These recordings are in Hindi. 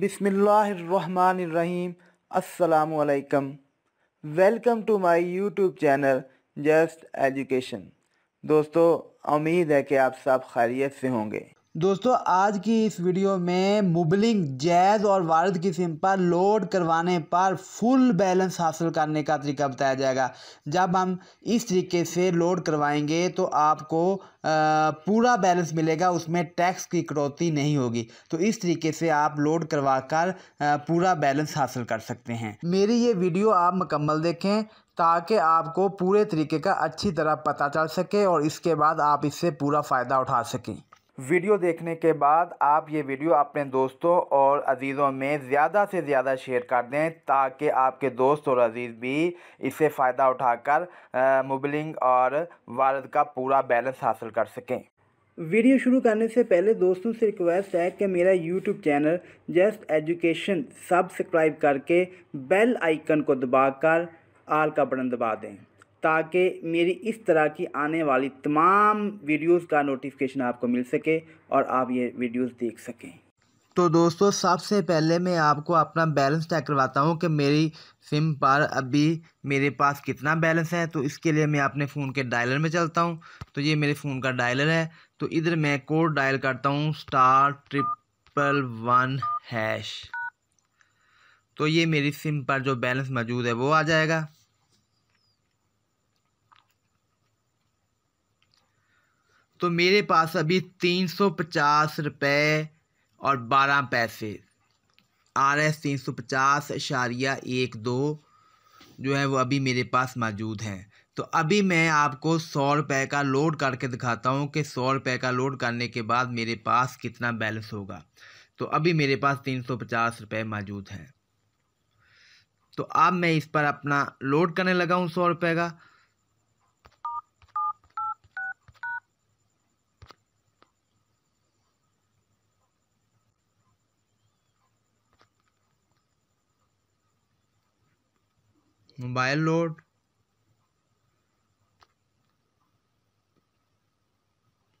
बिसमीम् अल्लाम welcome to my YouTube channel just education दोस्तों उम्मीद है कि आप सब खैरियत से होंगे दोस्तों आज की इस वीडियो में मुबलिंग जैज़ और वारद की सिम पर लोड करवाने पर फुल बैलेंस हासिल करने का तरीका बताया जाएगा जब हम इस तरीके से लोड करवाएंगे तो आपको आ, पूरा बैलेंस मिलेगा उसमें टैक्स की कटौती नहीं होगी तो इस तरीके से आप लोड करवा कर पूरा बैलेंस हासिल कर सकते हैं मेरी ये वीडियो आप मुकम्मल देखें ताकि आपको पूरे तरीके का अच्छी तरह पता चल सके और इसके बाद आप इससे पूरा फ़ायदा उठा सकें वीडियो देखने के बाद आप ये वीडियो अपने दोस्तों और अजीज़ों में ज़्यादा से ज़्यादा शेयर कर दें ताकि आपके दोस्त और अजीज़ भी इससे फ़ायदा उठाकर मुबलिंग और वारद का पूरा बैलेंस हासिल कर सकें वीडियो शुरू करने से पहले दोस्तों से रिक्वेस्ट है कि मेरा YouTube channel just education subscribe करके बेल आइकन को दबाकर आल का बटन दबा दें ताकि मेरी इस तरह की आने वाली तमाम वीडियोस का नोटिफिकेशन आपको मिल सके और आप ये वीडियोस देख सकें तो दोस्तों सबसे पहले मैं आपको अपना बैलेंस चेक करवाता हूँ कि मेरी सिम पर अभी मेरे पास कितना बैलेंस है तो इसके लिए मैं अपने फ़ोन के डायलर में चलता हूँ तो ये मेरे फ़ोन का डायलर है तो इधर मैं कोड डायल करता हूँ स्टार ट्रिपल वन हैश तो ये मेरी सिम पर जो बैलेंस मौजूद है वो आ जाएगा तो मेरे पास अभी तीन सौ पचास रुपये और बारह पैसे आर एस तीन सौ पचास इशारिया एक दो जो है वो अभी मेरे पास मौजूद हैं तो अभी मैं आपको सौ रुपये का लोड करके दिखाता हूँ कि सौ रुपये का लोड करने के बाद मेरे पास कितना बैलेंस होगा तो अभी मेरे पास तीन सौ पचास रुपये मौजूद हैं तो अब मैं इस पर अपना लोड करने लगा हूँ सौ रुपये का मोबाइल लोड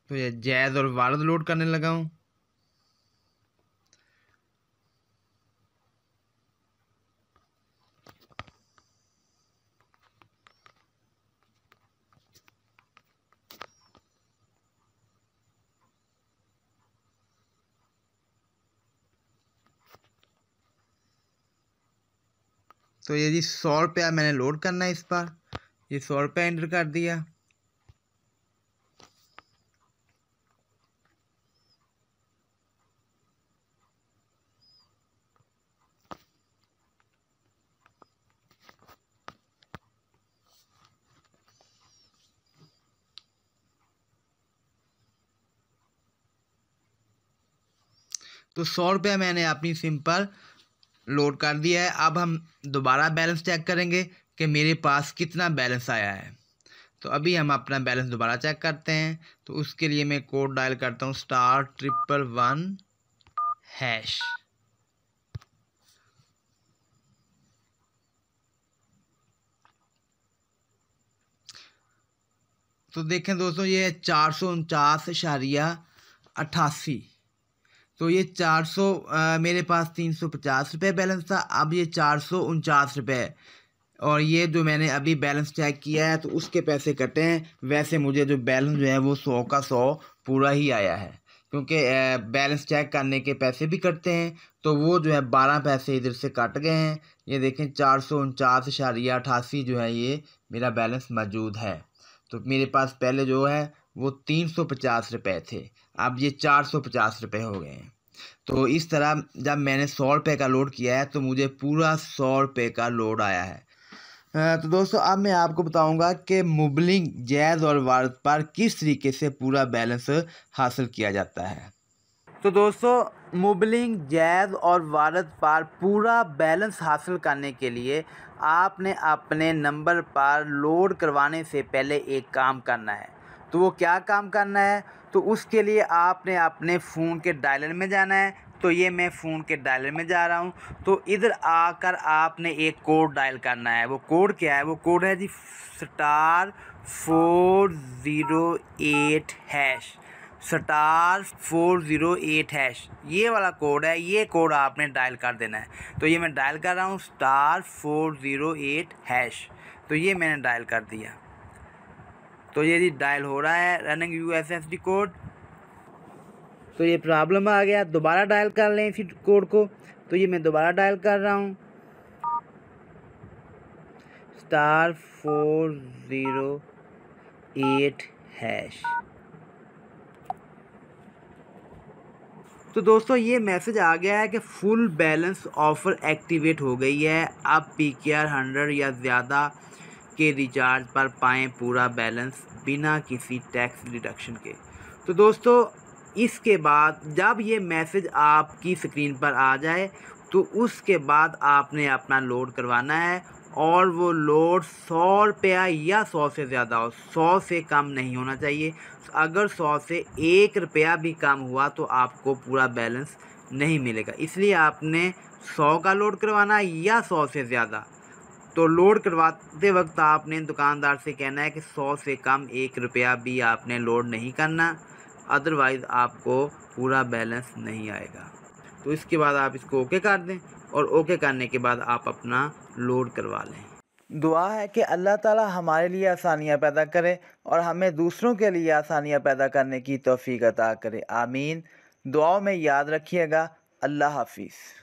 तो ये जैज और वारद लोड करने लगा हूँ तो ये जी सौ रुपया मैंने लोड करना है इस बार ये सौ रुपया एंटर कर दिया तो सौ रुपया मैंने अपनी सिंपल लोड कर दिया है अब हम दोबारा बैलेंस चेक करेंगे कि मेरे पास कितना बैलेंस आया है तो अभी हम अपना बैलेंस दोबारा चेक करते हैं तो उसके लिए मैं कोड डायल करता हूँ स्टार ट्रिपल वन हैश तो देखें दोस्तों ये चार सौ उनचास अठासी तो ये चार सौ मेरे पास तीन सौ पचास रुपये बैलेंस था अब ये चार सौ उनचास रुपये और ये जो मैंने अभी बैलेंस चेक किया है तो उसके पैसे कटे हैं वैसे मुझे जो बैलेंस जो है वो सौ का सौ पूरा ही आया है क्योंकि बैलेंस चेक करने के पैसे भी कटते हैं तो वो जो है बारह पैसे इधर से कट गए हैं ये देखें चार सौ उनचास इशारिया अठासी जो है ये मेरा बैलेंस मौजूद है तो मेरे पास पहले जो है वो तीन सौ पचास रुपये थे अब ये चार सौ पचास रुपये हो गए हैं तो इस तरह जब मैंने सौ रुपये का लोड किया है तो मुझे पूरा सौ रुपये का लोड आया है तो दोस्तों अब मैं आपको बताऊंगा कि मुबलिंग जैज़ और वारद पर किस तरीके से पूरा बैलेंस हासिल किया जाता है तो दोस्तों मुबलिंग जैज़ और वारद पर पूरा बैलेंस हासिल करने के लिए आपने अपने नंबर पर लोड करवाने से पहले एक काम करना है तो वो क्या काम करना है तो उसके लिए आपने अपने फ़ोन के डायलर में जाना है तो ये मैं फ़ोन के डायलर में जा रहा हूँ तो इधर आकर आपने एक कोड डायल करना है वो कोड क्या है वो कोड है जी star four zero eight hash star four zero eight hash ये वाला कोड है ये कोड आपने डायल कर देना है तो ये मैं डायल कर रहा हूँ star four zero eight hash तो ये मैंने डायल कर दिया तो ये जी डायल हो रहा है running U S S D code तो ये प्रॉब्लम आ गया दोबारा डायल कर लें इसी कोड को तो ये मैं दोबारा डायल कर रहा हूँ star four zero eight hash तो दोस्तों ये मैसेज आ गया है कि फुल बैलेंस ऑफ़र एक्टिवेट हो गई है आप पी के आर हंड्रेड या ज़्यादा के रिचार्ज पर पाएँ पूरा बैलेंस बिना किसी टैक्स डिडक्शन के तो दोस्तों इसके बाद जब ये मैसेज आपकी स्क्रीन पर आ जाए तो उसके बाद आपने अपना लोड करवाना है और वो लोड सौ रुपया या सौ से ज़्यादा हो सौ से कम नहीं होना चाहिए अगर सौ से एक रुपया भी कम हुआ तो आपको पूरा बैलेंस नहीं मिलेगा इसलिए आपने सौ का लोड करवाना है या सौ से ज़्यादा तो लोड करवाते वक्त आपने दुकानदार से कहना है कि सौ से कम एक रुपया भी आपने लोड नहीं करना अदरवाइज़ आपको पूरा बैलेंस नहीं आएगा तो इसके बाद आप इसको ओके कर दें और ओके करने के बाद आप अपना लोड करवा लें दुआ है कि अल्लाह ताला हमारे लिए आसानियाँ पैदा करे और हमें दूसरों के लिए आसानियाँ पैदा करने की तोफ़ी अता करे आमीन दुआओं में याद रखिएगा अल्लाह हाफिज़